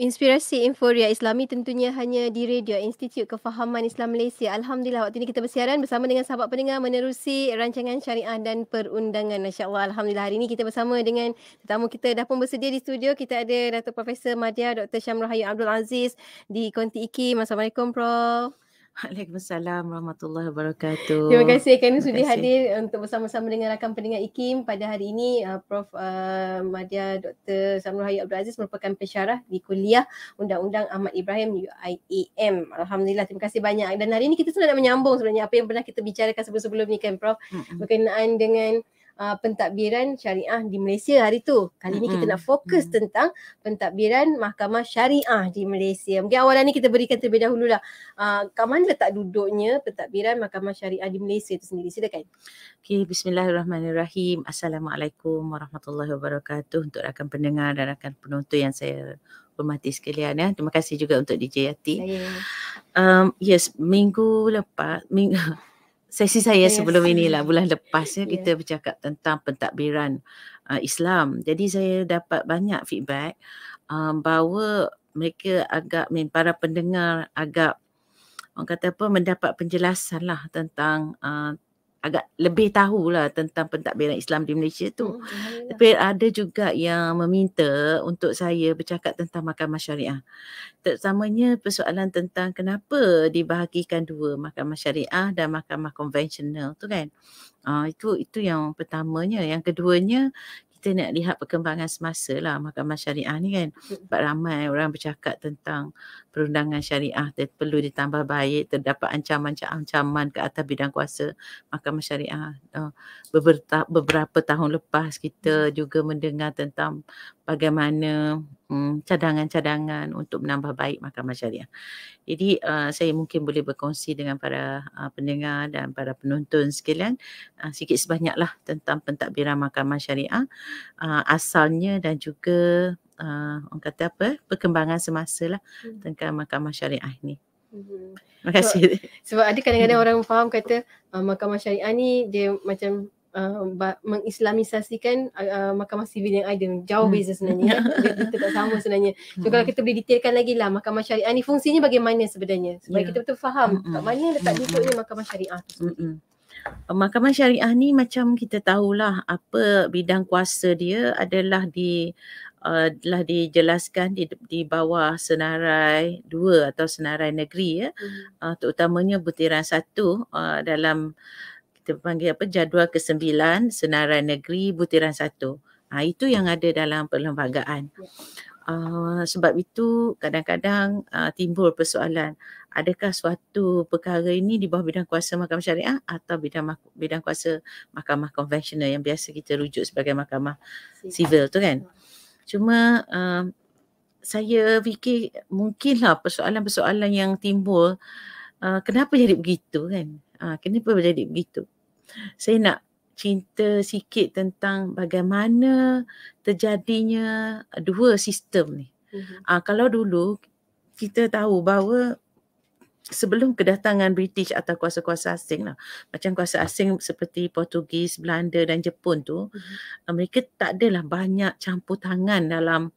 Inspirasi Inforia Islami tentunya hanya di Radio Institut Kefahaman Islam Malaysia. Alhamdulillah waktu ini kita bersiaran bersama dengan sahabat pendengar menerusi rancangan syariah dan perundangan. Masya Allah, Alhamdulillah hari ini kita bersama dengan tetamu kita dah pun bersedia di studio. Kita ada Datuk Profesor Madia Dr. Syamrul Hayu Abdul Aziz di Konti Iki. Assalamualaikum Prof. Waalaikumsalam warahmatullahi wabarakatuh. Terima kasih kerana sudi hadir untuk bersama-sama dengan rakan pendengar IKIM pada hari ini uh, Prof uh, Madya Dr. Samrul Hayat Abdul Aziz merupakan pensyarah di kuliah Undang-Undang Ahmad Ibrahim UIAM. Alhamdulillah terima kasih banyak dan hari ini kita sudah nak menyambung sebenarnya apa yang pernah kita bicarakan sebelum-sebelum ni kan Prof mm-hmm. berkenaan dengan uh, pentadbiran syariah di Malaysia hari tu. Kali mm-hmm. ni kita nak fokus mm-hmm. tentang pentadbiran mahkamah syariah di Malaysia. Mungkin awal ni kita berikan terlebih dahulu lah. Uh, kat mana letak duduknya pentadbiran mahkamah syariah di Malaysia itu sendiri? Silakan. Okay, bismillahirrahmanirrahim. Assalamualaikum warahmatullahi wabarakatuh untuk rakan pendengar dan rakan penonton yang saya hormati sekalian ya. Terima kasih juga untuk DJ Yati. Um, yes, minggu lepas, minggu, sesi saya yes. sebelum inilah bulan lepas ya kita bercakap tentang pentadbiran uh, Islam. Jadi saya dapat banyak feedback um, bahawa mereka agak para pendengar agak orang kata apa mendapat penjelasan lah tentang uh, agak lebih tahu lah tentang pentadbiran Islam di Malaysia tu. Hmm, Tapi ada juga yang meminta untuk saya bercakap tentang mahkamah syariah. Terutamanya persoalan tentang kenapa dibahagikan dua mahkamah syariah dan mahkamah konvensional tu kan. Uh, itu itu yang pertamanya. Yang keduanya kita nak lihat perkembangan semasa lah mahkamah syariah ni kan hmm. sebab ramai orang bercakap tentang perundangan syariah dia perlu ditambah baik terdapat ancaman-ancaman ke atas bidang kuasa mahkamah syariah ah, beberapa tahun lepas kita hmm. juga mendengar tentang bagaimana hmm, cadangan-cadangan untuk menambah baik mahkamah syariah. Jadi uh, saya mungkin boleh berkongsi dengan para uh, pendengar dan para penonton sekalian uh, sikit sebanyaklah tentang pentadbiran mahkamah syariah uh, asalnya dan juga uh, orang kata apa perkembangan semasa lah hmm. tentang mahkamah syariah ni. Hmm. Terima kasih. Sebab, sebab ada kadang-kadang hmm. orang faham kata uh, mahkamah syariah ni dia macam uh, mengislamisasikan uh, mahkamah sivil yang ada jauh hmm. beza sebenarnya ya? kita tak sama sebenarnya so hmm. kalau kita boleh detailkan lagi lah mahkamah syariah ni fungsinya bagaimana sebenarnya supaya yeah. kita betul faham hmm, hmm. kat mana letak hmm. duduknya hmm. mahkamah syariah tu uh, Mahkamah Syariah ni macam kita tahulah apa bidang kuasa dia adalah di uh, lah dijelaskan di di bawah senarai dua atau senarai negeri ya hmm. uh, terutamanya butiran satu uh, dalam kita panggil apa jadual ke senarai negeri butiran Satu. Ha, itu yang ada dalam perlembagaan. Uh, sebab itu kadang-kadang uh, timbul persoalan adakah suatu perkara ini di bawah bidang kuasa mahkamah syariah atau bidang bidang kuasa mahkamah konvensional yang biasa kita rujuk sebagai mahkamah sivil tu kan. Cuma uh, saya fikir mungkinlah persoalan-persoalan yang timbul uh, kenapa jadi begitu kan? Uh, kenapa jadi begitu? saya nak cinta sikit tentang bagaimana terjadinya dua sistem ni. Mm-hmm. Uh, kalau dulu kita tahu bahawa sebelum kedatangan British atau kuasa-kuasa asing lah. Macam kuasa asing seperti Portugis, Belanda dan Jepun tu, mm-hmm. mereka tak adalah banyak campur tangan dalam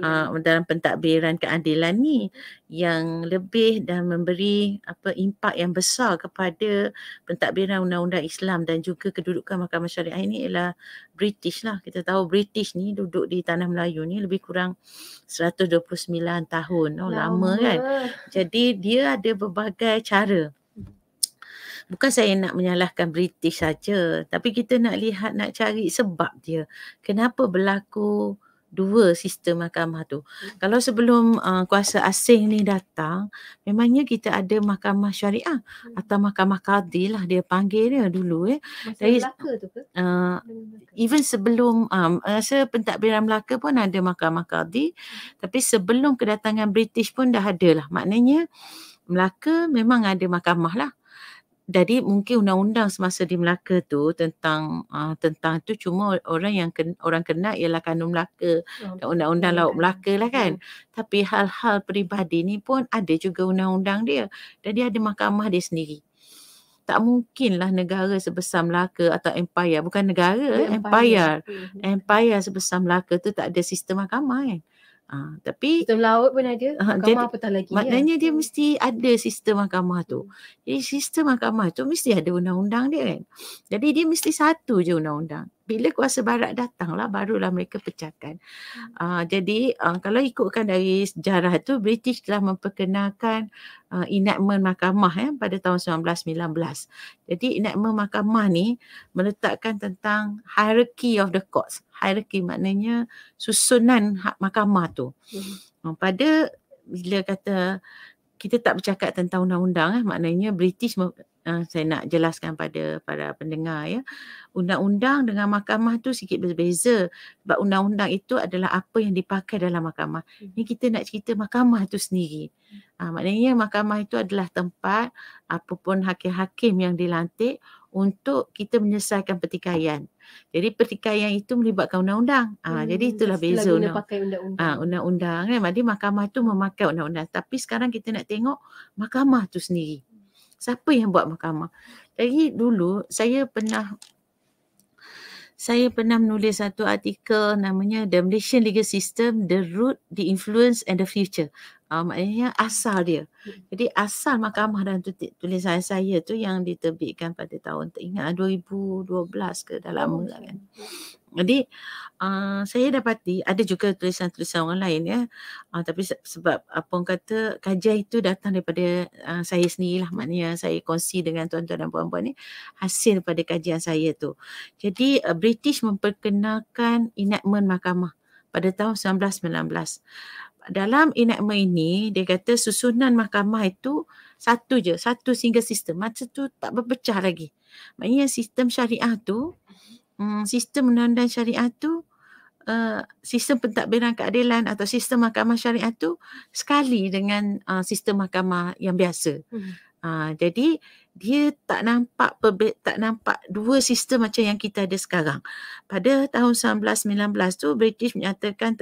uh, dalam pentadbiran keadilan ni yang lebih dan memberi apa impak yang besar kepada pentadbiran undang-undang Islam dan juga kedudukan Mahkamah Syariah ini ialah British lah. Kita tahu British ni duduk di tanah Melayu ni lebih kurang 129 tahun. Oh, ya lama. lama kan. Jadi dia ada berbagai cara. Bukan saya nak menyalahkan British saja, tapi kita nak lihat nak cari sebab dia. Kenapa berlaku dua sistem mahkamah tu. Hmm. Kalau sebelum uh, kuasa asing ni datang, memangnya kita ada mahkamah syariah hmm. atau mahkamah qadi lah dia panggil dia dulu eh. Masa Dari Melaka tu ke? Uh, even sebelum um, rasa pentadbiran Melaka pun ada mahkamah qadi, hmm. tapi sebelum kedatangan British pun dah ada lah. Maknanya Melaka memang ada mahkamah lah jadi mungkin undang-undang semasa di Melaka tu tentang uh, tentang tu cuma orang yang ken, orang kena ialah kanun Melaka dan oh. undang-undang laut Melaka lah kan. Yeah. Hmm. Tapi hal-hal peribadi ni pun ada juga undang-undang dia. Jadi ada mahkamah dia sendiri. Tak mungkinlah negara sebesar Melaka atau empire bukan negara yeah, empire. Empire. empire sebesar Melaka tu tak ada sistem mahkamah kan. Eh. Ha, tapi sistem laut pun ada, mahkamah ha, apa tak lagi. Maknanya ya. dia hmm. mesti ada sistem mahkamah tu. Jadi sistem mahkamah tu mesti ada undang-undang dia kan. Jadi dia mesti satu je undang-undang bila kuasa barat datanglah barulah mereka pecahkan. Uh, jadi uh, kalau ikutkan dari sejarah tu British telah memperkenalkan uh, enactment mahkamah eh, pada tahun 1919. Jadi enactment mahkamah ni meletakkan tentang hierarchy of the courts. Hierarchy maknanya susunan hak mahkamah tu. Uh, pada bila kata kita tak bercakap tentang undang-undang eh, maknanya British Ah, saya nak jelaskan pada para pendengar ya. Undang-undang dengan mahkamah tu sikit berbeza. Sebab undang-undang itu adalah apa yang dipakai dalam mahkamah. Hmm. Ini kita nak cerita mahkamah tu sendiri. Ha, maknanya mahkamah itu adalah tempat apapun hakim-hakim yang dilantik untuk kita menyelesaikan pertikaian. Jadi pertikaian itu melibatkan undang-undang. Ha, hmm, jadi itulah beza undang. pakai undang-undang. Ha, undang-undang kan. Maksudnya mahkamah itu memakai undang-undang. Tapi sekarang kita nak tengok mahkamah tu sendiri. Hmm. Siapa yang buat mahkamah? Jadi dulu saya pernah saya pernah menulis satu artikel namanya The Malaysian Legal System, The Root, The Influence and The Future. Uh, maknanya asal dia. Hmm. Jadi asal mahkamah dan tulisan saya tu yang diterbitkan pada tahun, tak 2012 lah, ke dah oh, lama lah kan. Hmm. Jadi uh, saya dapati ada juga tulisan-tulisan orang lain ya. Uh, tapi sebab apa orang kata kajian itu datang daripada uh, saya sendiri lah. Maknanya saya kongsi dengan tuan-tuan dan puan-puan ni hasil pada kajian saya tu. Jadi uh, British memperkenalkan enactment mahkamah pada tahun 1919. Dalam enactment ini dia kata susunan mahkamah itu satu je, satu single sistem. Macam tu tak berpecah lagi. Maknanya sistem syariah tu mhm um, sistem undang-undang syariah tu uh, sistem pentadbiran keadilan atau sistem mahkamah syariah tu sekali dengan uh, sistem mahkamah yang biasa. Hmm. Uh, jadi dia tak nampak perbe- tak nampak dua sistem macam yang kita ada sekarang. Pada tahun 1919 tu British menyatakan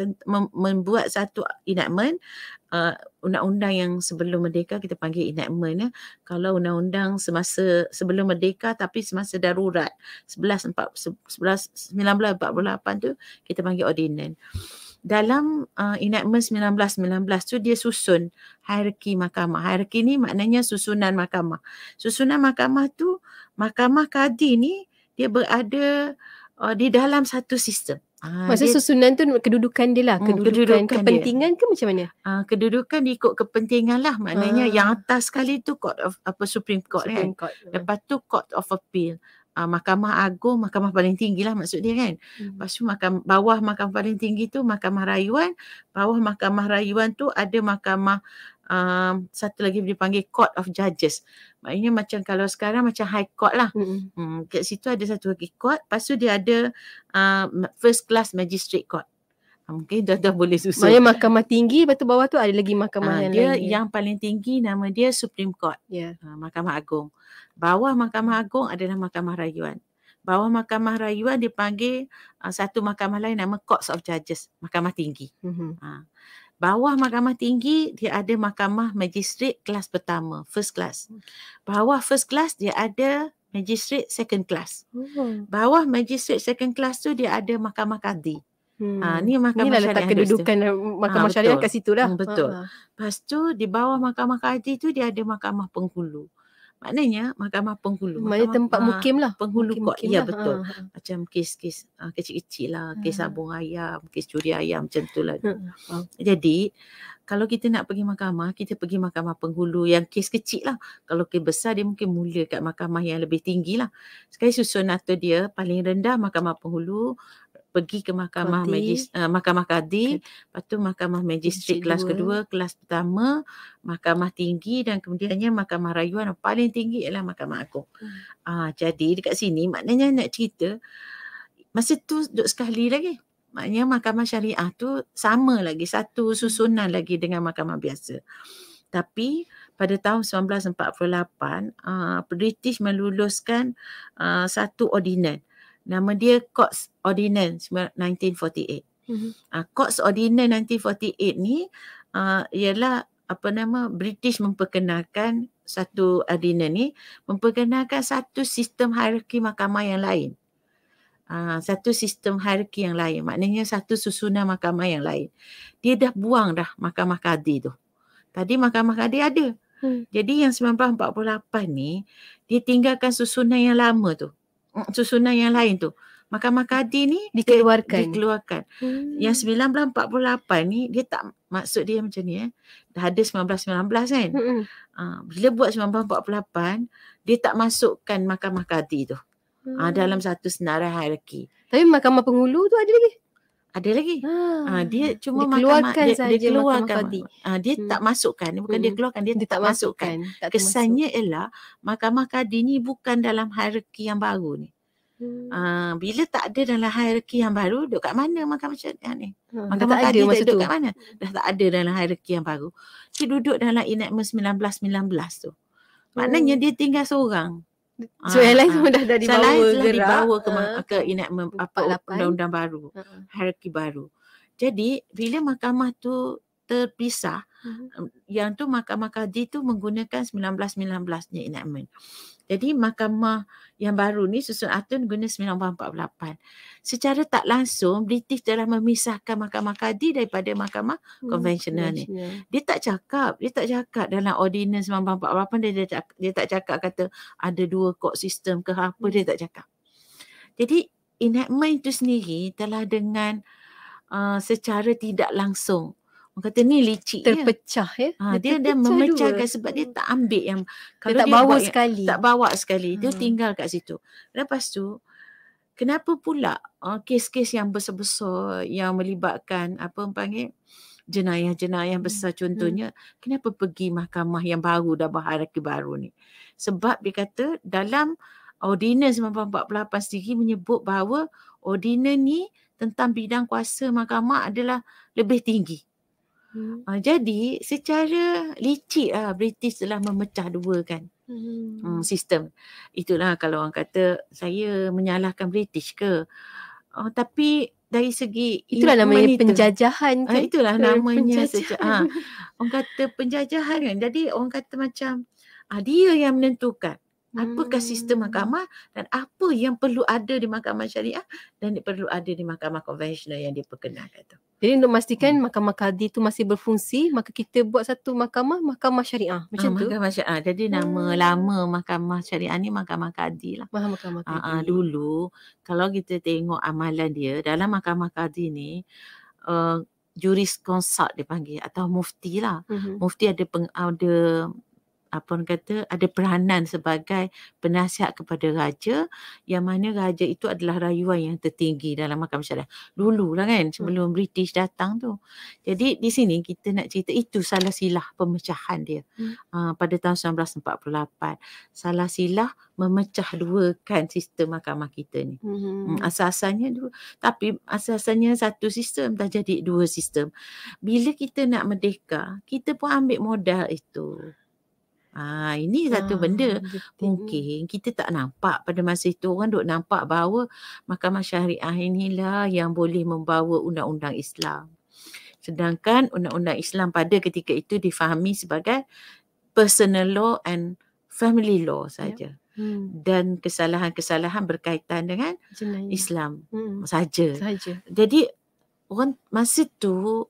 membuat satu enactment uh, undang-undang yang sebelum merdeka kita panggil enactment ya. Kalau undang-undang semasa sebelum merdeka tapi semasa darurat 1948 tu kita panggil ordinan. Dalam uh, enactment 1919 tu dia susun hierarki mahkamah. Hierarki ni maknanya susunan mahkamah. Susunan mahkamah tu mahkamah kadi ni dia berada uh, di dalam satu sistem. Ah, maksud susunan tu kedudukan dia lah hmm, Kedudukan, kedudukan kepentingan dia. ke macam mana? Aa, ah, kedudukan ikut kepentingan lah Maknanya Aa. Ah. yang atas sekali tu Court of apa Supreme Court Supreme kan court. Ya. Lepas tu Court of Appeal Aa, Mahkamah Agung, Mahkamah paling tinggi lah maksud dia kan hmm. Lepas tu mahkam, bawah Mahkamah paling tinggi tu Mahkamah Rayuan Bawah Mahkamah Rayuan tu ada Mahkamah um, satu lagi dia panggil court of judges. Maknanya macam kalau sekarang macam high court lah. Mm-hmm. Hmm, kat situ ada satu lagi court. Lepas tu dia ada uh, first class magistrate court. Ah, mungkin dah, dah boleh susun. Maknanya mahkamah tinggi lepas tu bawah tu ada lagi mahkamah uh, yang dia lain. Yang paling tinggi nama dia Supreme Court. Yeah. Ya. Uh, mahkamah Agong. Bawah mahkamah Agong adalah mahkamah rayuan. Bawah mahkamah rayuan dipanggil uh, satu mahkamah lain nama Courts of Judges, mahkamah tinggi. Mm-hmm. Uh, Bawah mahkamah tinggi dia ada mahkamah magistrate kelas pertama, first class. Hmm. Bawah first class dia ada magistrate second class. Oh. Bawah magistrate second class tu dia ada mahkamah kadi. Hmm. Ha, ni mahkamah Inilah letak kedudukan eh, mahkamah ha, syariah kat situ lah. Hmm, betul. Ha, ha. Lepas tu di bawah mahkamah kadi tu dia ada mahkamah penghulu. Hmm. Maknanya mahkamah penghulu. Maknanya tempat ha, mukim lah. Penghulu mukim, kot. Mukim ya lah. betul. Ha. ha, ha. Macam kes-kes uh, kecil-kecil lah. Kes hmm. sabung ayam. Kes curi ayam. Macam tu lah. Hmm. Ha. Jadi kalau kita nak pergi mahkamah, kita pergi mahkamah penghulu yang kes kecil lah. Kalau kes besar, dia mungkin mula kat mahkamah yang lebih tinggi lah. Sekali susun atau dia paling rendah mahkamah penghulu, pergi ke mahkamah Kadi. majis uh, eh, mahkamah Kadi, Kadi lepas tu mahkamah majistri kelas kedua kelas pertama mahkamah tinggi dan kemudiannya mahkamah rayuan yang paling tinggi ialah mahkamah aku hmm. uh, jadi dekat sini maknanya nak cerita masa tu duduk sekali lagi maknanya mahkamah syariah tu sama lagi satu susunan lagi dengan mahkamah biasa tapi pada tahun 1948 uh, ah, British meluluskan uh, satu ordinan Nama dia Courts Ordinance 1948. Mm-hmm. Uh, Courts Ordinance 1948 ni uh, ialah apa nama British memperkenalkan satu ordinance ni memperkenalkan satu sistem hierarki mahkamah yang lain. Uh, satu sistem hierarki yang lain. Maknanya satu susunan mahkamah yang lain. Dia dah buang dah mahkamah kadi tu. Tadi mahkamah kadi ada. Hmm. Jadi yang 1948 ni dia tinggalkan susunan yang lama tu. Mm, susunan yang lain tu. Mahkamah Kadi ni dikeluarkan. dikeluarkan. Hmm. Yang 1948 ni dia tak maksud dia macam ni eh. Dah ada 1919 kan. Hmm. Uh, bila buat 1948 dia tak masukkan Mahkamah Kadi tu. Ah, hmm. Uh, dalam satu senarai hierarki. Tapi Mahkamah Penghulu tu ada lagi? ada lagi. Ha, ha dia cuma dia keluarkan saja dia, dia keluarkan. Mahkamah kadi. Ha, ah, dia hmm. tak masukkan, bukan hmm. dia keluarkan, dia, dia tak masukkan. masukkan. Kesannya tak ialah Mahkamah Kadi ni bukan dalam hierarki yang baru ni. Hmm. Ha, bila tak ada dalam hierarki yang baru, duduk kat mana Mahkamah Cik, ni? Hmm. Mahkamah tak Kadi ada masa duduk kat mana? Dah tak ada dalam hierarki yang baru. Dia duduk dalam enactment 1919 tu. Maknanya hmm. dia tinggal seorang. So yang lain semua ah, ah. dah, dah dibawa gerak. Yang dibawa ke, uh, ke enactment undang-undang baru. Uh, hierarki baru. Jadi bila mahkamah tu terpisah, uh, yang tu mahkamah kadi tu menggunakan 1919 ni enactment. Jadi mahkamah yang baru ni susun atun guna 1948. Secara tak langsung British telah memisahkan mahkamah kadi daripada mahkamah hmm, konvensional ni. Dia tak cakap, dia tak cakap dalam ordinance 1948 dia, dia, cakap, dia tak cakap kata ada dua court system ke apa hmm. dia tak cakap. Jadi enactment itu sendiri telah dengan uh, secara tidak langsung Orang kata ni licik ya. Terpecah ya. ya? Ha, dia dah memecah kan sebab dia tak ambil yang kalau dia tak dia bawa buat, sekali. Tak bawa sekali. Dia hmm. tinggal kat situ. Lepas tu kenapa pula uh, kes-kes yang besar-besar yang melibatkan apa panggil jenayah-jenayah besar hmm. contohnya hmm. kenapa pergi mahkamah yang baru dah baharaki baru ni? Sebab dia kata dalam Ordinance 1948 sendiri menyebut bahawa ordinance ni tentang bidang kuasa mahkamah adalah lebih tinggi. Hmm. Uh, jadi secara licik uh, British telah memecah dua kan hmm. um, sistem. Itulah kalau orang kata saya menyalahkan British ke. Uh, tapi dari segi itulah namanya itu. penjajahan ah, kan. Uh, itulah namanya secara uh, orang kata penjajahan kan. Jadi orang kata macam uh, dia yang menentukan Apakah sistem mahkamah hmm. dan apa yang perlu ada di mahkamah syariah dan perlu ada di mahkamah konvensional yang diperkenalkan tu. Hmm. Jadi untuk memastikan hmm. mahkamah kadi tu masih berfungsi, maka kita buat satu mahkamah, mahkamah syariah. Macam ah, tu. Mahkamah syariah. Jadi hmm. nama lama mahkamah syariah ni mahkamah kadi lah. Mahkamah kadi. Ah, ah, dulu, kalau kita tengok amalan dia, dalam mahkamah kadi ni, uh, juris konsult dia panggil atau mufti lah. Hmm. Mufti ada, peng, ada apa orang kata ada peranan sebagai penasihat kepada raja yang mana raja itu adalah rayuan yang tertinggi dalam mahkamah syariah dulu lah kan hmm. sebelum hmm. British datang tu jadi di sini kita nak cerita itu salah silah pemecahan dia hmm. uh, pada tahun 1948 salah silah memecah dua kan sistem mahkamah kita ni hmm. hmm. asas-asasnya dua tapi asas-asasnya satu sistem dah jadi dua sistem bila kita nak merdeka kita pun ambil modal itu Ah ini satu ah, benda betul. mungkin kita tak nampak pada masa itu orang duk nampak bahawa mahkamah syariah inilah yang boleh membawa undang-undang Islam. Sedangkan undang-undang Islam pada ketika itu difahami sebagai personal law and family law saja. Yep. Hmm. Dan kesalahan-kesalahan berkaitan dengan Jenayah. Islam hmm. Saja. Jadi orang masa tu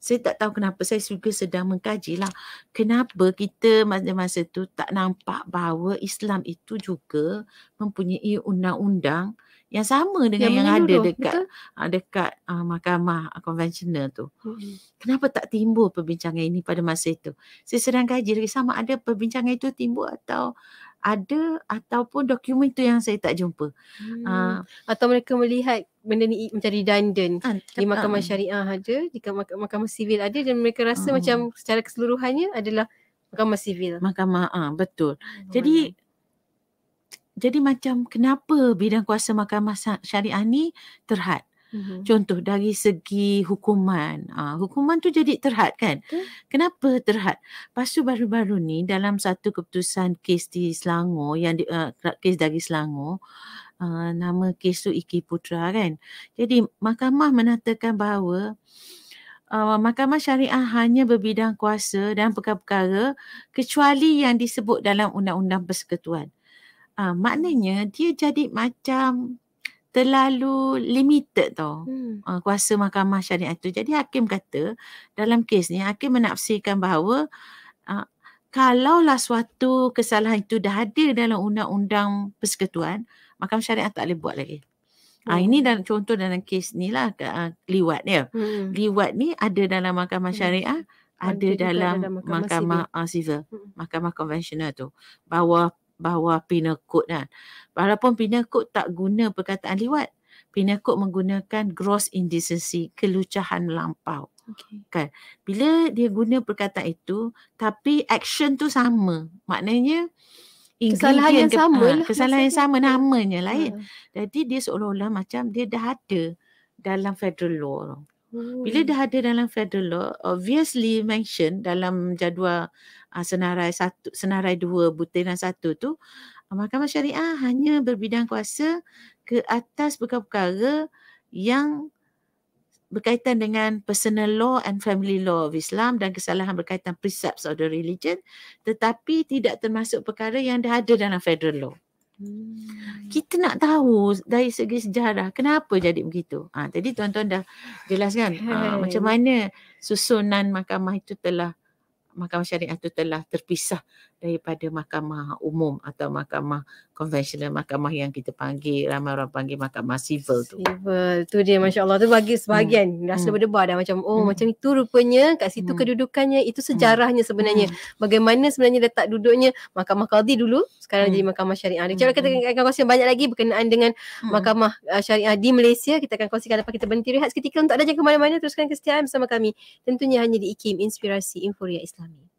saya tak tahu kenapa saya juga sedang mengkaji lah kenapa kita masa-masa tu tak nampak bahawa Islam itu juga mempunyai undang-undang yang sama dengan yang, yang ada dekat betul? Ah, dekat uh, mahkamah konvensional tu. Hmm. Kenapa tak timbul perbincangan ini pada masa itu? Saya sedang kaji lagi sama ada perbincangan itu timbul atau ada ataupun dokumen tu yang saya tak jumpa. Hmm. Ha. Atau mereka melihat benda ni macam redundant ha, di mahkamah syariah ada, di mahkamah sivil ada dan mereka rasa ha. macam secara keseluruhannya adalah mahkamah sivil. Mahkamah, ha, betul. Oh, jadi, ya. jadi macam kenapa bidang kuasa mahkamah syariah ni terhad? Mm-hmm. Contoh dari segi hukuman. Ha, hukuman tu jadi terhad kan? Mm. Kenapa terhad? Lepas tu baru-baru ni dalam satu keputusan kes di Selangor yang di, uh, kes dari Selangor uh, nama kes tu Iki Putra kan? Jadi mahkamah menatakan bahawa Uh, mahkamah syariah hanya berbidang kuasa dan perkara-perkara kecuali yang disebut dalam undang-undang persekutuan. Uh, maknanya dia jadi macam terlalu limited tau hmm. uh, kuasa mahkamah syariah itu. Jadi hakim kata dalam kes ni hakim menafsirkan bahawa uh, kalaulah suatu kesalahan itu dah ada dalam undang-undang persekutuan, mahkamah syariah tak boleh buat lagi. Ah, hmm. Uh, ini dan contoh dalam kes ni lah uh, liwat ni, Hmm. Liwat ni ada dalam mahkamah hmm. syariah, hmm. ada, dalam dalam mahkamah civil, hmm. mahkamah konvensional uh, tu. Bawah bawah pinakut kan. Walaupun pinakut tak guna perkataan liwat. Pinakut menggunakan gross indecency, kelucahan lampau. Okay. Kan? Bila dia guna perkataan itu, tapi action tu sama. Maknanya kesalahan yang sama ha, lah. Kesalahan yang sama, namanya lain. Ha. Eh. Jadi dia seolah-olah macam dia dah ada dalam federal law. Okay. Bila hmm. dah ada dalam federal law, obviously mention dalam jadual uh, senarai satu, senarai dua, butiran satu tu, uh, mahkamah syariah hanya berbidang kuasa ke atas perkara-perkara yang berkaitan dengan personal law and family law of Islam dan kesalahan berkaitan precepts of the religion tetapi tidak termasuk perkara yang dah ada dalam federal law. Hmm. Kita nak tahu dari segi sejarah kenapa jadi begitu. Ah ha, tadi tuan-tuan dah jelaskan ha, macam mana susunan mahkamah itu telah mahkamah syariah itu telah terpisah daripada mahkamah umum atau mahkamah konvensional mahkamah yang kita panggil ramai orang panggil mahkamah civil tu. Civil tu dia hmm. masya Allah tu bagi sebahagian hmm. rasa hmm. berdebar dah macam oh hmm. macam itu rupanya kat situ hmm. kedudukannya itu hmm. sejarahnya sebenarnya hmm. bagaimana sebenarnya letak duduknya mahkamah kaldi dulu sekarang hmm. jadi mahkamah syariah. Hmm. kita hmm. akan kongsikan banyak lagi berkenaan dengan hmm. mahkamah uh, syariah di Malaysia kita akan kongsikan lepas kita berhenti rehat seketika untuk ada jangan ke mana-mana teruskan kesetiaan bersama kami tentunya hanya di IKIM Inspirasi Inforia Islami.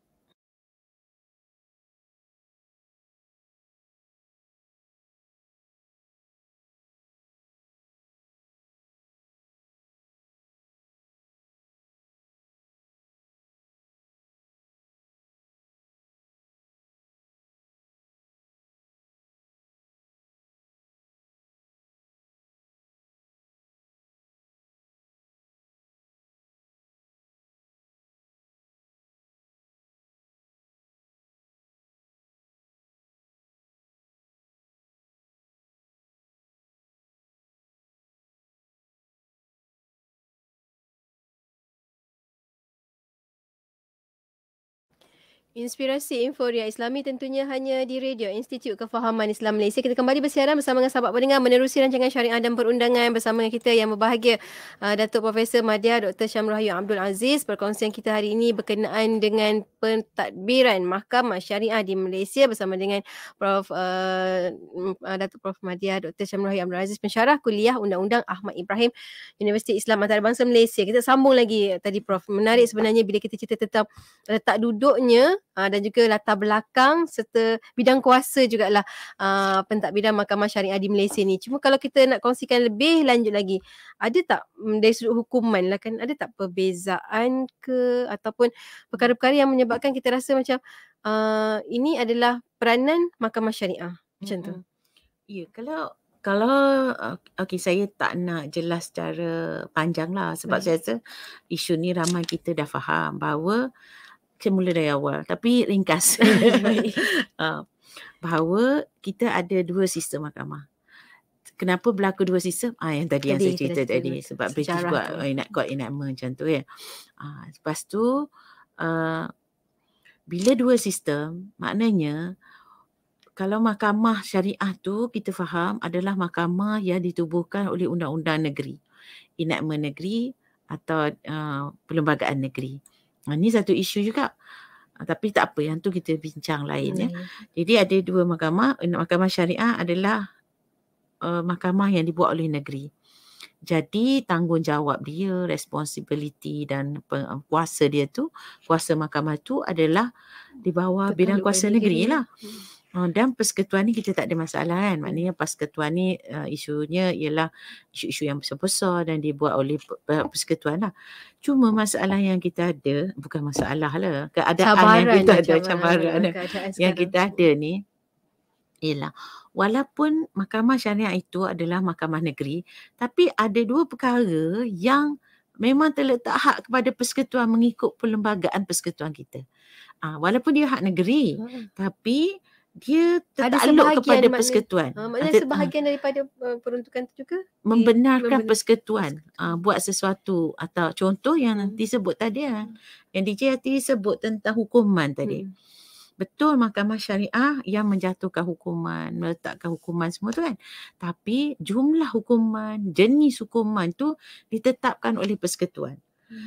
Inspirasi Inforia Islami tentunya hanya di Radio Institut Kefahaman Islam Malaysia. Kita kembali bersiaran bersama dengan sahabat pendengar menerusi rancangan syariah dan perundangan bersama dengan kita yang berbahagia uh, Datuk Profesor Madya Dr. Syamrahayu Abdul Aziz. Perkongsian kita hari ini berkenaan dengan pentadbiran Mahkamah Syariah di Malaysia bersama dengan Prof uh, mm, uh, Datuk Prof Madya Dr. Syamrahayu Abdul Aziz pensyarah kuliah Undang-Undang Ahmad Ibrahim Universiti Islam Antarabangsa Malaysia. Kita sambung lagi tadi Prof. Menarik sebenarnya bila kita cerita tentang letak duduknya uh, dan juga latar belakang serta bidang kuasa juga lah uh, ah, pentadbiran Mahkamah Syariah di Malaysia ni. Cuma kalau kita nak kongsikan lebih lanjut lagi, ada tak mm, dari sudut hukuman lah kan, ada tak perbezaan ke ataupun perkara-perkara yang menyebabkan kita rasa macam uh, ini adalah peranan Mahkamah Syariah macam mm-hmm. tu? Ya, yeah, kalau kalau okay saya tak nak jelas secara panjang lah sebab Baik. saya rasa isu ni ramai kita dah faham bahawa uh, saya mula dari awal tapi ringkas ah, bahawa kita ada dua sistem mahkamah kenapa berlaku dua sistem ah yang tadi, tadi yang saya cerita tadi, sebab British tu. buat oh, nak kuat enak macam tu ya ah lepas tu uh, bila dua sistem maknanya kalau mahkamah syariah tu kita faham adalah mahkamah yang ditubuhkan oleh undang-undang negeri enakmen negeri atau uh, perlembagaan negeri ini ha, satu isu juga. Ha, tapi tak apa, yang tu kita bincang lain hmm. ya. Jadi ada dua mahkamah. Mahkamah syariah adalah uh, mahkamah yang dibuat oleh negeri. Jadi tanggungjawab dia, responsibility dan kuasa dia tu, kuasa mahkamah tu adalah di bawah bidang kuasa negeri lah. Hmm. Ah, dan persekutuan ni kita tak ada masalah kan maknanya persekutuan ni uh, isunya ialah isu-isu yang besar-besar dan dibuat oleh persekutuan lah cuma masalah yang kita ada bukan masalah lah keadaan cabaran yang kita lah, ada cabaran lah, yang sekarang. kita ada ni ialah walaupun mahkamah syariah itu adalah mahkamah negeri tapi ada dua perkara yang memang terletak hak kepada persekutuan mengikut perlembagaan persekutuan kita uh, walaupun dia hak negeri hmm. tapi dia tertakluk kepada persekutuan. Ha, ah, maknanya Ada, sebahagian daripada uh, peruntukan itu juga membenarkan memben- persekutuan, persekutuan. Uh, buat sesuatu atau contoh yang hmm. nanti sebut tadi lah. yang DJ Hati sebut tentang hukuman tadi. Hmm. Betul mahkamah syariah yang menjatuhkan hukuman, meletakkan hukuman semua tu kan. Tapi jumlah hukuman, jenis hukuman tu ditetapkan oleh persekutuan.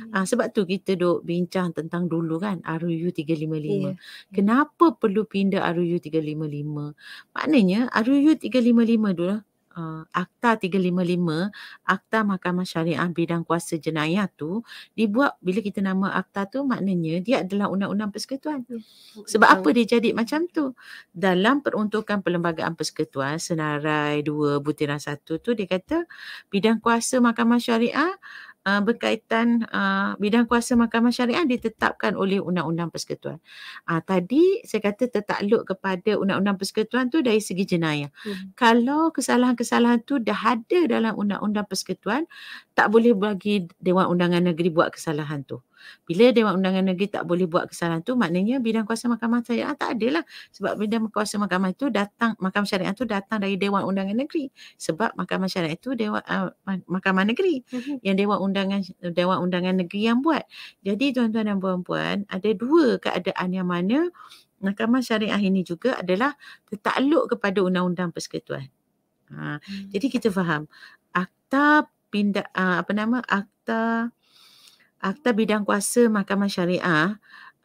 Ah uh, sebab tu kita duk bincang tentang dulu kan RUU 355. Yeah. Kenapa yeah. perlu pindah RUU 355? Maknanya RUU 355 dulu uh, Akta 355, Akta Mahkamah Syariah Bidang Kuasa Jenayah tu dibuat bila kita nama akta tu maknanya dia adalah undang-undang persekutuan. Ya, sebab apa dia jadi macam tu? Dalam peruntukan perlembagaan persekutuan senarai 2 butiran 1 tu dia kata bidang kuasa Mahkamah Syariah uh, berkaitan uh, bidang kuasa mahkamah syariah ditetapkan oleh undang-undang persekutuan. Uh, tadi saya kata tertakluk kepada undang-undang persekutuan tu dari segi jenayah. Hmm. Kalau kesalahan-kesalahan tu dah ada dalam undang-undang persekutuan, tak boleh bagi Dewan Undangan Negeri buat kesalahan tu. Hmm. Bila Dewan Undangan Negeri tak boleh buat kesalahan tu, maknanya bidang kuasa mahkamah syariah tak adalah. Sebab bidang kuasa mahkamah itu datang, mahkamah syariah itu datang dari Dewan Undangan Negeri. Sebab mahkamah syariah itu Dewan, uh, mahkamah negeri. Mm-hmm. Yang Dewan Undangan Dewan Undangan Negeri yang buat. Jadi tuan-tuan dan puan-puan, ada dua keadaan yang mana mahkamah syariah ini juga adalah tertakluk kepada undang-undang persekutuan. Ha, mm. Jadi kita faham. Akta pindah ah, uh, apa nama akta Akta Bidang Kuasa Mahkamah Syariah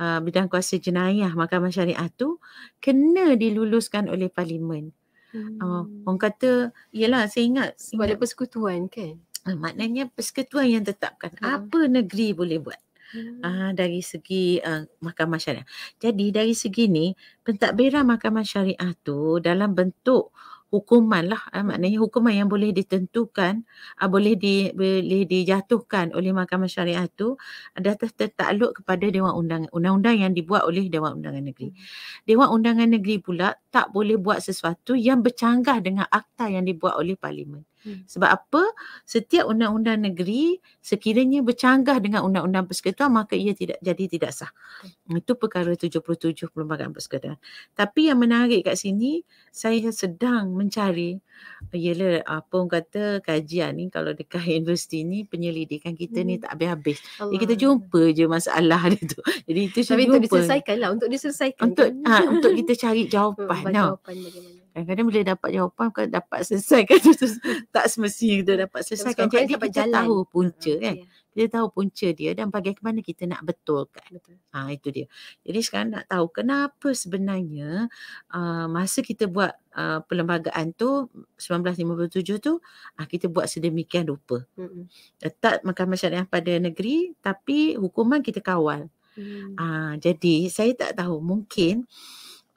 uh, Bidang Kuasa Jenayah Mahkamah Syariah tu kena diluluskan oleh parlimen. Ah, hmm. Uh, orang kata yalah saya ingat sebab persekutuan kan. Uh, maknanya persekutuan yang tetapkan hmm. apa negeri boleh buat. Hmm. Ah hmm. uh, dari segi uh, Mahkamah Syariah. Jadi dari segi ni pentadbiran Mahkamah Syariah tu dalam bentuk hukuman lah eh, maknanya hukuman yang boleh ditentukan uh, boleh di boleh dijatuhkan oleh mahkamah syariah tu ada tertakluk kepada dewan undangan undang-undang yang dibuat oleh dewan undangan negeri hmm. dewan undangan negeri pula tak boleh buat sesuatu yang bercanggah dengan akta yang dibuat oleh parlimen Hmm. Sebab apa? Setiap undang-undang negeri sekiranya bercanggah dengan undang-undang persekutuan maka ia tidak jadi tidak sah. Hmm. Itu perkara 77 Perlembagaan Persekutuan. Tapi yang menarik kat sini saya sedang mencari ialah apa orang kata kajian ni kalau dekat universiti ni penyelidikan kita hmm. ni tak habis-habis. Jadi kita jumpa je masalah dia tu. Jadi itu Tapi untuk diselesaikan lah. Untuk diselesaikan. Untuk, kan. ha, untuk kita cari jawapan. Jawapan bagaimana. Kadang-kadang bila dapat jawapan kan dapat selesai kan tak semestinya kita dapat selesai kan. Jadi dapat kita jalan. tahu punca hmm, kan. Yeah. Kita tahu punca dia dan bagi ke kita nak betulkan. Betul. Ha, itu dia. Jadi sekarang nak tahu kenapa sebenarnya uh, masa kita buat uh, perlembagaan tu 1957 tu uh, kita buat sedemikian rupa. Mm-hmm. Letak mahkamah syariah pada negeri tapi hukuman kita kawal. Mm. Uh, jadi saya tak tahu mungkin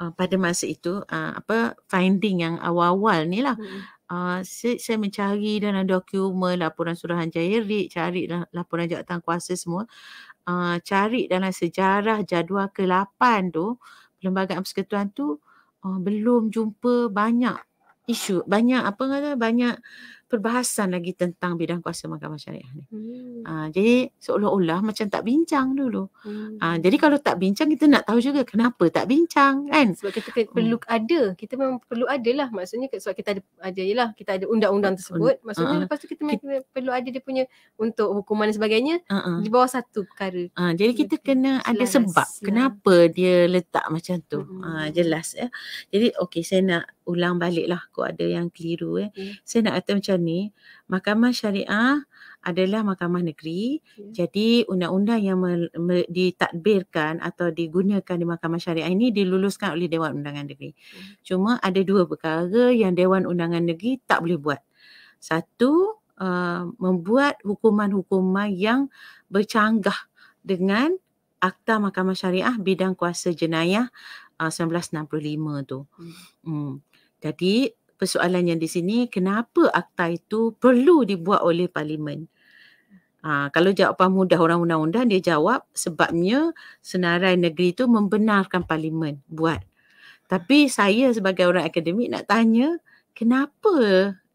uh, pada masa itu uh, apa finding yang awal-awal ni lah hmm. uh, saya, saya mencari dalam dokumen laporan Suruhanjaya Rik cari lah laporan jawatan kuasa semua uh, cari dalam sejarah jadual ke-8 tu perlembagaan persekutuan tu uh, belum jumpa banyak isu banyak apa kata banyak perbahasan lagi tentang bidang kuasa mahkamah syariah ni. Hmm. Uh, jadi seolah-olah macam tak bincang dulu. Hmm. Uh, jadi kalau tak bincang kita nak tahu juga kenapa tak bincang kan? Sebab kita hmm. perlu ada. Kita memang perlu ada lah. Maksudnya sebab kita ada ada ialah kita ada undang-undang tersebut. Maksudnya uh, lepas tu kita, kita perlu ada dia punya untuk hukuman dan sebagainya uh, uh. di bawah satu perkara. Uh, jadi kita kena jelas ada sebab lah. kenapa dia letak macam tu. Hmm. Uh, jelas ya. Jadi okey saya nak ulang balik lah kau ada yang keliru eh. Hmm. Saya nak kata macam ni, mahkamah syariah adalah mahkamah negeri. Hmm. Jadi undang-undang yang me- ditadbirkan atau digunakan di mahkamah syariah ini diluluskan oleh Dewan Undangan Negeri. Hmm. Cuma ada dua perkara yang Dewan Undangan Negeri tak boleh buat. Satu, uh, membuat hukuman-hukuman yang bercanggah dengan Akta Mahkamah Syariah Bidang Kuasa Jenayah 1965 uh, tu. Hmm. Hmm. Jadi persoalan yang di sini kenapa akta itu perlu dibuat oleh parlimen? Ha, kalau jawapan mudah orang undang-undang dia jawab sebabnya senarai negeri itu membenarkan parlimen buat. Tapi saya sebagai orang akademik nak tanya kenapa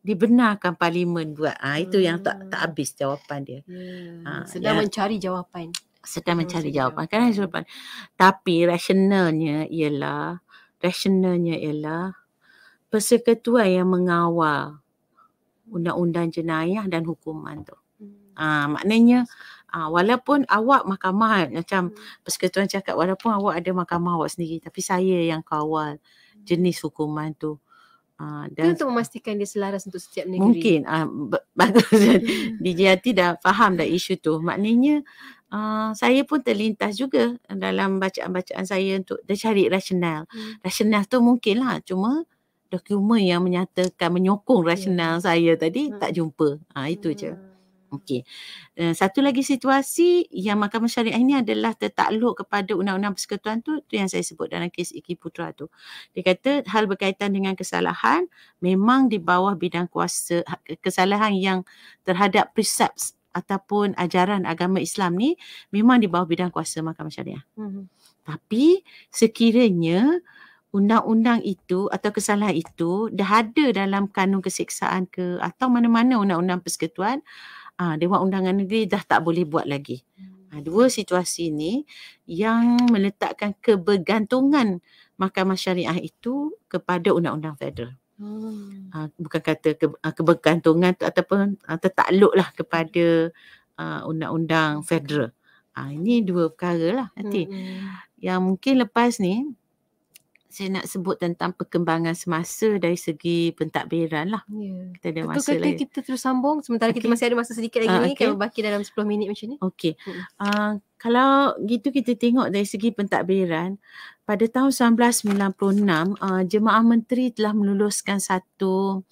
dibenarkan parlimen buat? Ha, itu hmm. yang tak hmm. tak habis jawapan dia. Hmm. Ha, sedang ya. mencari jawapan. Sedang oh, mencari sedang. jawapan. Kan jawapan. Tapi rasionalnya ialah rasionalnya ialah persekutuan yang mengawal undang-undang jenayah dan hukuman tu. Hmm. Ah maknanya ah walaupun awak mahkamah macam hmm. persekutuan cakap walaupun awak ada mahkamah awak sendiri tapi saya yang kawal hmm. jenis hukuman tu. Uh, dan itu untuk memastikan dia selaras untuk setiap negeri. Mungkin. Uh, bagus. DJ Hati dah faham dah isu tu. Maknanya uh, saya pun terlintas juga dalam bacaan-bacaan saya untuk dia cari rasional. Hmm. Rasional tu mungkin lah. Cuma dokumen yang menyatakan menyokong ya. rasional saya tadi hmm. tak jumpa. Ha, itu hmm. je. Okey. Eh, satu lagi situasi yang mahkamah syariah ini adalah tertakluk kepada undang-undang persekutuan tu, tu yang saya sebut dalam kes Iki Putra tu. Dia kata hal berkaitan dengan kesalahan memang di bawah bidang kuasa ha, kesalahan yang terhadap precepts ataupun ajaran agama Islam ni memang di bawah bidang kuasa mahkamah syariah. Hmm. Tapi sekiranya uh, undang-undang itu atau kesalahan itu dah ada dalam kanun keseksaan ke atau mana-mana undang-undang persekutuan uh, Dewan Undangan Negeri dah tak boleh buat lagi. Uh, dua situasi ini yang meletakkan kebergantungan Mahkamah Syariah itu kepada undang-undang federal. Hmm. Uh, bukan kata ke, uh, kebergantungan ataupun uh, tertakluklah kepada uh, undang-undang federal. Uh, ini dua perkara lah nanti. Hmm. Yang mungkin lepas ni saya nak sebut tentang perkembangan semasa dari segi pentadbiran lah. Yeah. Kita ada masa lagi. kita terus sambung sementara okay. kita masih ada masa sedikit lagi uh, ah, okay. ni Kalau baki dalam 10 minit macam ni. Okey. Uh, kalau gitu kita tengok dari segi pentadbiran pada tahun 1996 uh, ah, Jemaah Menteri telah meluluskan satu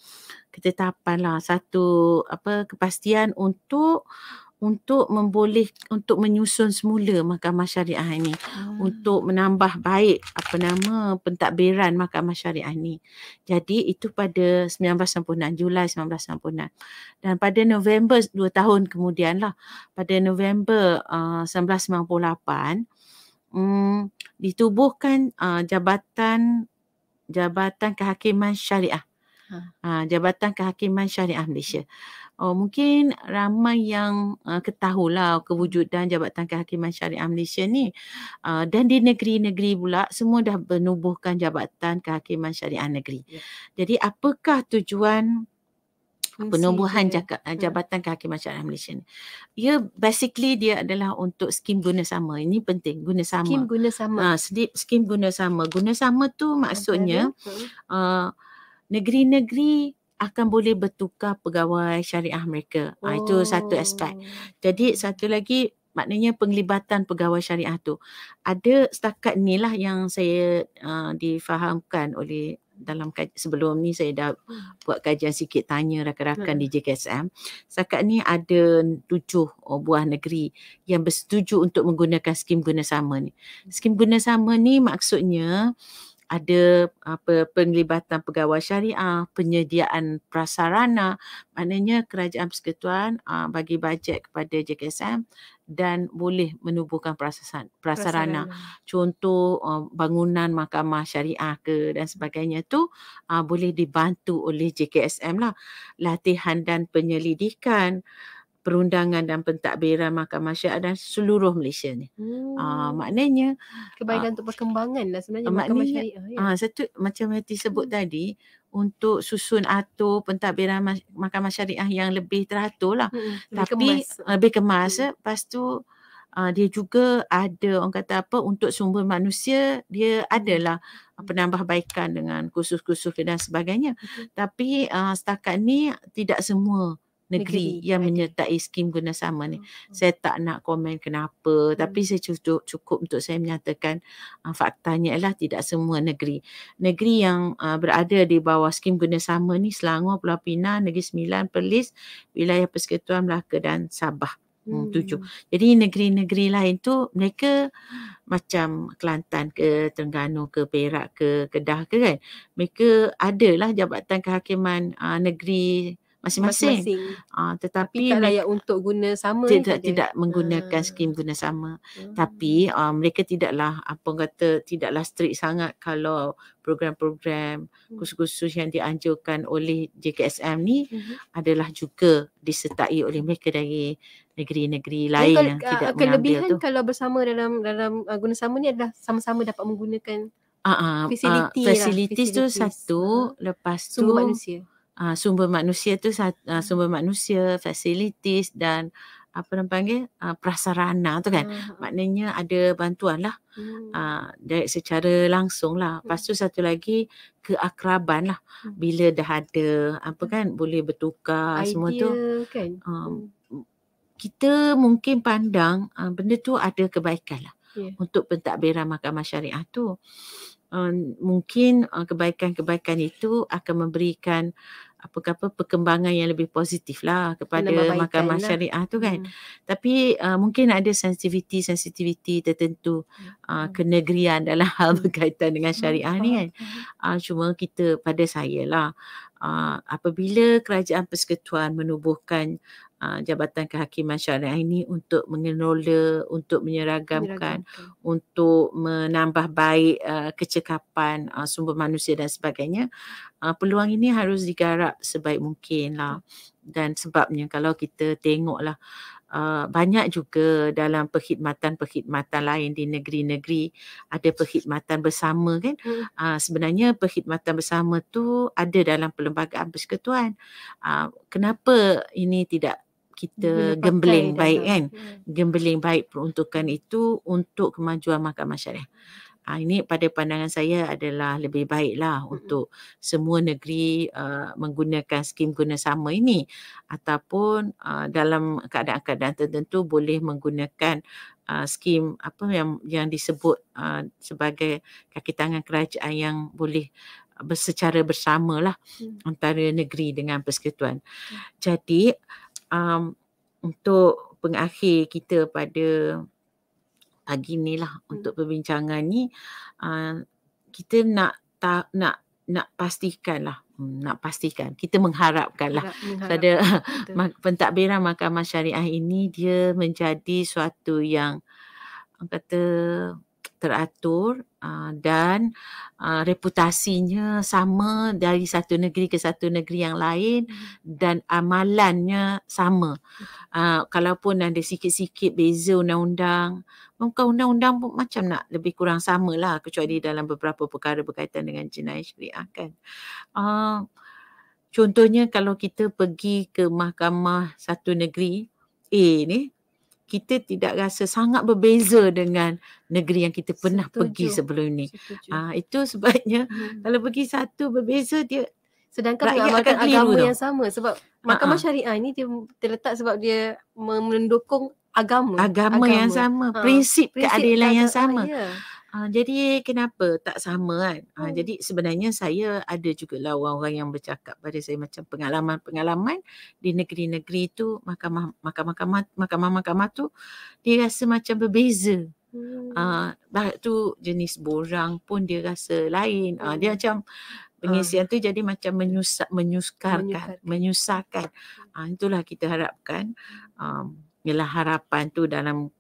ketetapan lah satu apa kepastian untuk untuk memboleh untuk menyusun semula mahkamah syariah ini hmm. untuk menambah baik apa nama pentadbiran mahkamah syariah ini. Jadi itu pada 1996 Julai 1996 dan pada November dua tahun kemudianlah pada November uh, 1998 hmm, ditubuhkan uh, jabatan jabatan kehakiman syariah. Hmm ha. Ha, Jabatan Kehakiman Syariah Malaysia. Oh mungkin ramai yang uh, ketahulah kewujudan Jabatan Kehakiman Syariah Malaysia ni. Uh, dan di negeri-negeri pula semua dah menubuhkan Jabatan Kehakiman Syariah Negeri. Ya. Jadi apakah tujuan Fungsi penubuhan jaka, hmm. Jabatan Kehakiman Syariah Malaysia ni? Ya basically dia adalah untuk skim guna sama. Ini penting guna sama. Skim guna sama. Ha, skim guna sama. Guna sama tu maksudnya uh, negeri-negeri akan boleh bertukar pegawai syariah mereka. Oh. Itu satu aspek. Oh. Jadi satu lagi maknanya penglibatan pegawai syariah tu ada setakat ni lah yang saya uh, difahamkan oleh dalam sebelum ni saya dah hmm. buat kajian sikit tanya rakan-rakan hmm. di JKSM. Setakat ni ada tujuh oh, buah negeri yang bersetuju untuk menggunakan skim guna sama ni. Skim guna sama ni maksudnya ada apa ah, penglibatan pegawai syariah, penyediaan prasarana, maknanya kerajaan persekutuan uh, bagi bajet kepada JKSM dan boleh menubuhkan prasarana. prasarana. Contoh uh, bangunan mahkamah syariah ke dan sebagainya tu uh, boleh dibantu oleh JKSM lah. Latihan dan penyelidikan perundangan dan pentadbiran mahkamah syariah dan seluruh Malaysia ni. Ah, hmm. Uh, maknanya kebaikan uh, untuk perkembangan lah sebenarnya maknanya, mahkamah syariah. Ya. Uh, satu macam yang disebut hmm. tadi untuk susun atur pentadbiran mahkamah syariah yang lebih teratur lah. Hmm. Lebih Tapi kemas. lebih kemas. Hmm. Lepas tu Uh, dia juga ada orang kata apa untuk sumber manusia dia hmm. adalah penambahbaikan dengan kursus-kursus dan sebagainya hmm tapi uh, setakat ni tidak semua negeri yang menyertai skim guna sama ni. Hmm. Saya tak nak komen kenapa tapi hmm. saya cukup cukup untuk saya menyatakan uh, faktanya ialah tidak semua negeri. Negeri yang uh, berada di bawah skim guna sama ni Selangor, Pulau Pinang, Negeri Sembilan, Perlis, Wilayah Persekutuan Melaka dan Sabah. Hmm, hmm, tujuh. Jadi negeri-negeri lain tu mereka macam Kelantan ke Terengganu ke Perak ke Kedah ke kan. Mereka adalah jabatan kehakiman uh, negeri masing-masing. Ah, tetapi tak layak untuk guna sama. Tidak tidak menggunakan uh. skim guna sama. Uh. Tapi uh, mereka tidaklah apa kata tidaklah strict sangat kalau program-program hmm. khusus-khusus yang dianjurkan oleh JKSM ni uh-huh. adalah juga disertai oleh mereka dari negeri-negeri lain Jadi, yang kalau, ah, tidak mengambil tu. Kelebihan Kalau bersama dalam dalam uh, guna sama ni adalah sama-sama dapat menggunakan uh-huh. facility uh, facilities lah, tu satu uh lepas tu Sumber manusia uh, sumber manusia tu uh, sumber manusia, facilities dan apa orang panggil uh, prasarana tu kan. Uh-huh. Maknanya ada bantuan lah uh-huh. uh, secara langsung lah. Lepas tu satu lagi keakraban lah uh-huh. bila dah ada apa kan boleh bertukar Idea, semua tu. Kan? Uh, kita mungkin pandang uh, benda tu ada kebaikan lah. Yeah. Untuk pentadbiran mahkamah syariah tu. Um, mungkin uh, kebaikan-kebaikan itu akan memberikan apa kata perkembangan yang lebih positif lah kepada mahkamah syariah tu kan. Hmm. Tapi uh, mungkin ada sensitiviti sensitiviti tertentu uh, hmm. kenegrian dalam hal hmm. berkaitan dengan hmm, syariah hmm. ni kan. Uh, cuma kita pada saya lah uh, apabila kerajaan persekutuan menubuhkan uh, Jabatan Kehakiman Syariah ini untuk mengenola, untuk menyeragamkan, menyeragamkan. untuk menambah baik uh, kecekapan uh, sumber manusia dan sebagainya. Uh, peluang ini harus digarap sebaik mungkin lah. Dan sebabnya kalau kita tengoklah Uh, banyak juga dalam perkhidmatan-perkhidmatan lain di negeri-negeri ada perkhidmatan bersama kan uh, sebenarnya perkhidmatan bersama tu ada dalam perlembagaan persekutuan uh, kenapa ini tidak kita gembling baik kan hmm. gembling baik peruntukan itu untuk kemajuan mahkamah syariah ha, ini pada pandangan saya adalah lebih baiklah hmm. untuk semua negeri uh, menggunakan skim guna sama ini ataupun uh, dalam keadaan-keadaan tertentu boleh menggunakan uh, skim apa yang yang disebut uh, sebagai kaki tangan kerajaan yang boleh secara bersamalah hmm. antara negeri dengan persekutuan hmm. jadi um, untuk pengakhir kita pada pagi ni lah hmm. untuk perbincangan ni uh, kita nak ta- nak nak pastikan lah hmm, nak pastikan kita mengharapkan lah pada pentadbiran mahkamah syariah ini dia menjadi suatu yang kata teratur Ah, dan ah, reputasinya sama dari satu negeri ke satu negeri yang lain dan amalannya sama. Ah, kalaupun ada sikit-sikit beza undang-undang, muka undang-undang pun macam nak lebih kurang sama lah kecuali dalam beberapa perkara berkaitan dengan jenayah syariah kan. contohnya kalau kita pergi ke mahkamah satu negeri A ni, kita tidak rasa sangat berbeza dengan negeri yang kita pernah Setuju. pergi sebelum ini. Ha, ah, itu sebabnya hmm. kalau pergi satu berbeza dia sedangkan mengamalkan agama tau. yang sama sebab ah, mahkamah Ha-ha. syariah ini dia terletak sebab dia mendukung agama agama, agama. yang sama, ha. prinsip, prinsip keadilan yang sama. Ah, ya. yeah. Uh, jadi kenapa tak sama kan? Uh, hmm. Jadi sebenarnya saya ada jugalah orang-orang yang bercakap pada saya macam pengalaman-pengalaman di negeri-negeri tu mahkamah mahkamah mahkamah mahkamah, mahkamah tu dia rasa macam berbeza. Hmm. Uh, tu jenis borang pun dia rasa lain. Uh, dia hmm. macam pengisian uh. tu jadi macam menyusah, menyuskarkan, menyusahkan. Uh, itulah kita harapkan. Um, ialah harapan tu dalam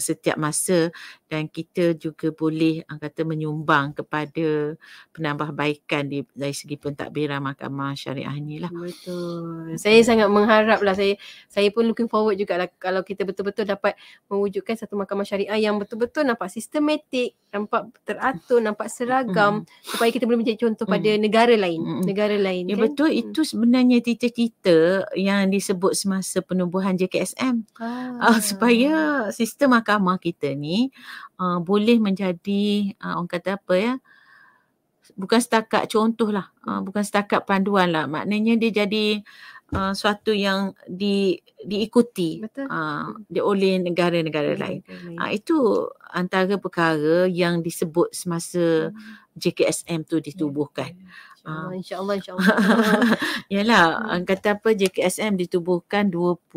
setiap masa dan kita juga boleh ah, kata menyumbang kepada penambahbaikan di, dari segi pentadbiran mahkamah syariah ni lah. Betul. Saya sangat mengharap lah. Saya, saya pun looking forward juga lah kalau kita betul-betul dapat mewujudkan satu mahkamah syariah yang betul-betul nampak sistematik, nampak teratur, nampak seragam mm. supaya kita boleh menjadi contoh mm. pada negara lain. Mm. Negara lain. Ya kan? betul. Mm. Itu sebenarnya cita-cita yang disebut semasa penubuhan JKSM. Ah. Uh, supaya sistem mahkamah kita ni uh, boleh menjadi uh, orang kata apa ya bukan setakat contoh lah uh, bukan setakat panduan lah maknanya dia jadi uh, suatu yang di, diikuti Betul. Uh, hmm. oleh negara-negara lain Uh, itu antara perkara yang disebut semasa hmm. JKSM tu ditubuhkan yeah. Ya. Uh, InsyaAllah insyaAllah Yalah hmm. Kata apa JKSM ditubuhkan 20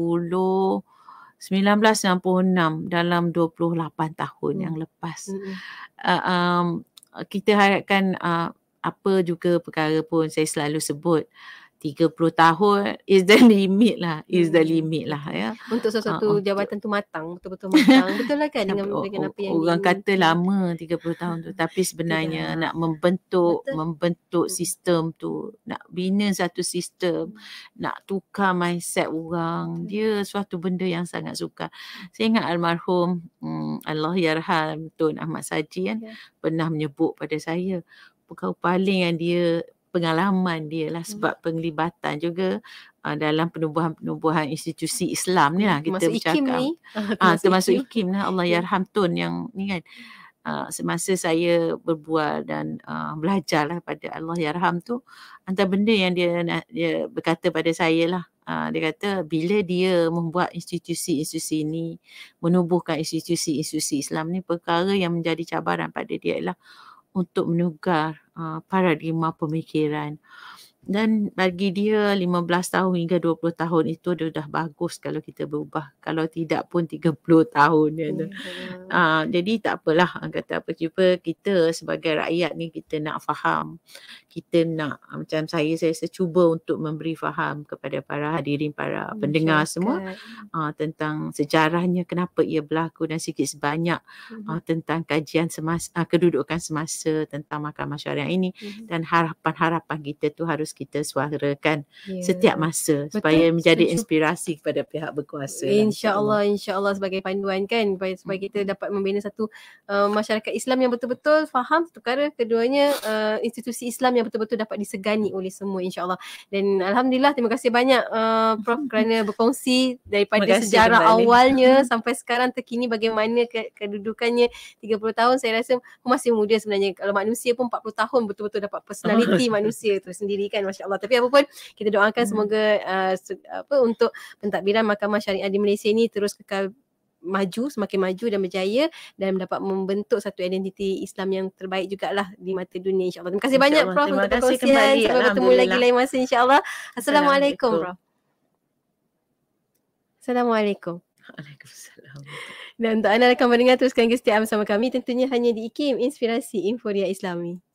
1966 dalam 28 tahun hmm. yang lepas. Hmm. Uh, um, kita harapkan uh, apa juga perkara pun saya selalu sebut uh, 30 tahun is the limit lah is the hmm. limit lah ya untuk sesuatu uh, jabatan untuk, tu matang betul-betul matang betul lah kan dengan, dengan apa yang orang kata ini. lama 30 tahun tu tapi sebenarnya yeah. nak membentuk betul. membentuk hmm. sistem tu nak bina satu sistem hmm. nak tukar mindset orang hmm. dia suatu benda yang sangat sukar saya ingat almarhum hmm, Allah yarham Tun Ahmad Saji kan yeah. pernah menyebut pada saya perkara paling yang dia pengalaman dia lah hmm. sebab penglibatan juga uh, dalam penubuhan-penubuhan institusi Islam ni lah hmm, kita Masuk bercakap. Ikim ni. Ha, termasuk Ikim. Ikim lah Allah ya. Yarham Tun yang ni kan. Uh, semasa saya berbual dan uh, belajar lah pada Allah Yarham tu antara benda yang dia, nak dia berkata pada saya lah uh, dia kata bila dia membuat institusi-institusi ni menubuhkan institusi-institusi Islam ni perkara yang menjadi cabaran pada dia ialah untuk menugar uh, paradigma pemikiran. Dan bagi dia 15 tahun hingga 20 tahun itu dia dah bagus kalau kita berubah. Kalau tidak pun 30 tahun. Ya. Yeah. Hmm. Uh, jadi tak apalah ah, kata apa. Cuba kita sebagai rakyat ni kita nak faham kita nak ah, macam saya saya, saya cuba untuk memberi faham kepada para hadirin para Masyarakat. Hmm, pendengar semua uh, tentang sejarahnya kenapa ia berlaku dan sikit sebanyak uh, tentang kajian semasa uh, kedudukan semasa tentang mahkamah syariah ini mm-hmm. dan harapan-harapan kita tu harus kita suarakan yeah. setiap masa Betul. supaya menjadi inspirasi kepada pihak berkuasa insyaallah insyaallah sebagai panduan kan supaya, supaya kita hmm. dapat membina satu uh, masyarakat Islam yang betul-betul faham perkara keduanya uh, institusi Islam yang yang betul-betul dapat disegani oleh semua insyaAllah dan Alhamdulillah terima kasih banyak uh, Prof kerana berkongsi daripada kasih, sejarah Kembali. awalnya mm-hmm. sampai sekarang terkini bagaimana ke- kedudukannya 30 tahun saya rasa masih muda sebenarnya kalau manusia pun 40 tahun betul-betul dapat personaliti manusia tu sendiri kan masyaAllah tapi apapun kita doakan hmm. semoga uh, apa untuk pentadbiran mahkamah syariah di Malaysia ini terus kekal maju, semakin maju dan berjaya dan dapat membentuk satu identiti Islam yang terbaik jugalah di mata dunia insyaAllah. Terima kasih banyak Prof Terima untuk perkongsian. Sampai bertemu lagi lain masa insyaAllah. Assalamualaikum Prof. Assalamualaikum. Waalaikumsalam. Dan untuk anda rakan pendengar teruskan ke setiap bersama kami tentunya hanya di IKIM Inspirasi Inforia Islami.